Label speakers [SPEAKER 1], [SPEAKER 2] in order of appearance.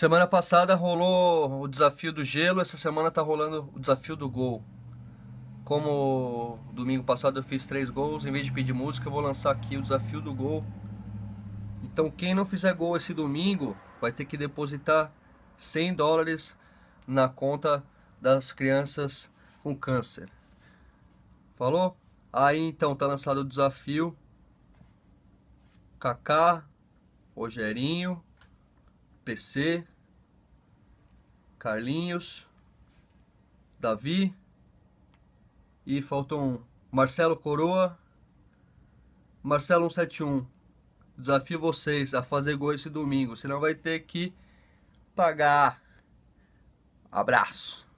[SPEAKER 1] Semana passada rolou o desafio do gelo, essa semana tá rolando o desafio do gol. Como domingo passado eu fiz três gols, em vez de pedir música, eu vou lançar aqui o desafio do gol. Então quem não fizer gol esse domingo vai ter que depositar 100 dólares na conta das crianças com câncer. Falou? Aí então tá lançado o desafio. Kaká, Rogerinho, PC, Carlinhos, Davi e faltam um. Marcelo Coroa, Marcelo 171. Desafio vocês a fazer gol esse domingo, senão vai ter que pagar. Abraço.